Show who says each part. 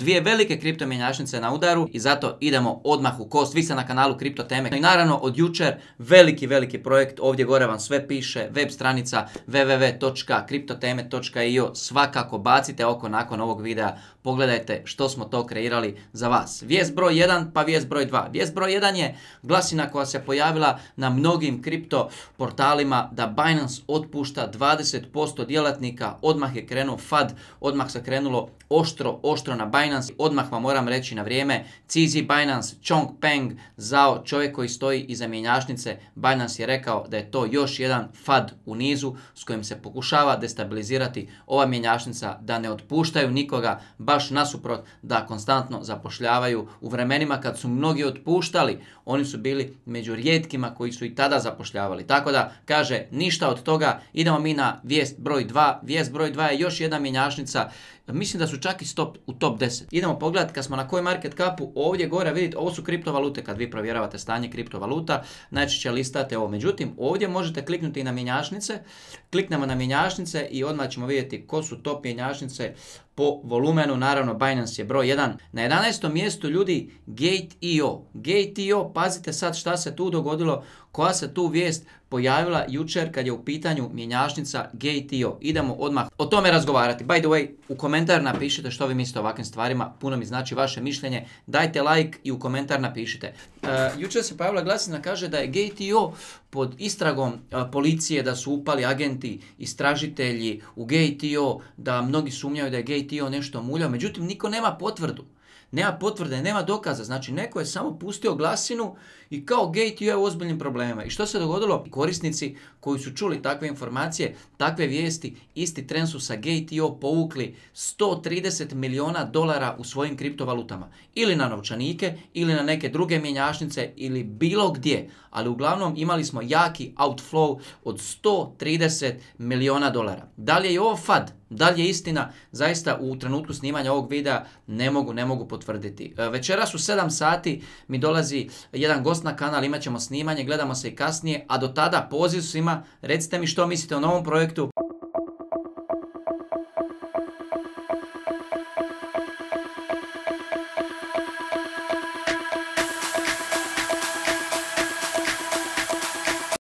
Speaker 1: Dvije velike kripto na udaru i zato idemo odmah u kost. Vi ste na kanalu Kripto Teme. I naravno od jučer veliki, veliki projekt. Ovdje gore vam sve piše. Web stranica www.kriptoteme.io Svakako bacite oko nakon ovog videa pogledajte što smo to kreirali za vas. Vijest broj 1 pa vijest broj 2. Vijest broj 1 je glasina koja se pojavila na mnogim kripto portalima da Binance otpušta 20% djelatnika, odmah je krenuo FAD, odmah se krenulo oštro, oštro na Binance, odmah vam moram reći na vrijeme, CZ Binance, Peng, Zao, čovjek koji stoji iza mjenjačnice, Binance je rekao da je to još jedan FAD u nizu s kojim se pokušava destabilizirati ova mjenjačnica, da ne otpuštaju nikoga, baš baš nasuprot da konstantno zapošljavaju u vremenima kad su mnogi otpuštali, oni su bili među rijetkima koji su i tada zapošljavali. Tako da kaže ništa od toga, idemo mi na vijest broj 2. Vijest broj 2 je još jedna mjenjačnica Mislim da su čak i stop, u top 10. Idemo pogledati kad smo na koji market capu, ovdje gore vidite, ovo su kriptovalute kad vi provjeravate stanje kriptovaluta, najčešće listate ovo. Međutim, ovdje možete kliknuti i na mjenjačnice, kliknemo na mjenjačnice i odmah ćemo vidjeti ko su top mjenjačnice po volumenu, naravno Binance je broj 1. Na 11. mjestu ljudi Gate.io. Gate.io, pazite sad šta se tu dogodilo koja se tu vijest pojavila jučer kad je u pitanju mjenjačnica GTO. Idemo odmah o tome razgovarati. By the way, u komentar napišite što vi mislite o ovakvim stvarima, puno mi znači vaše mišljenje. Dajte like i u komentar napišite. E, jučer se pojavila glasina kaže da je GTO pod istragom e, policije, da su upali agenti, istražitelji u GTO, da mnogi sumnjaju da je GTO nešto muljao, međutim niko nema potvrdu. Nema potvrde, nema dokaza. Znači, neko je samo pustio glasinu i kao gate je u ozbiljnim problemima. I što se dogodilo? Korisnici koji su čuli takve informacije, takve vijesti, isti tren su sa gate.io povukli 130 miliona dolara u svojim kriptovalutama. Ili na novčanike, ili na neke druge mjenjašnice, ili bilo gdje. Ali uglavnom imali smo jaki outflow od 130 miliona dolara. Da li je ovo fad? Da li je istina? Zaista u trenutku snimanja ovog videa ne mogu, ne mogu mogu potvrditi. E, Večeras u 7 sati mi dolazi jedan gost na kanal, imat ćemo snimanje, gledamo se i kasnije, a do tada poziv svima, recite mi što mislite o novom projektu,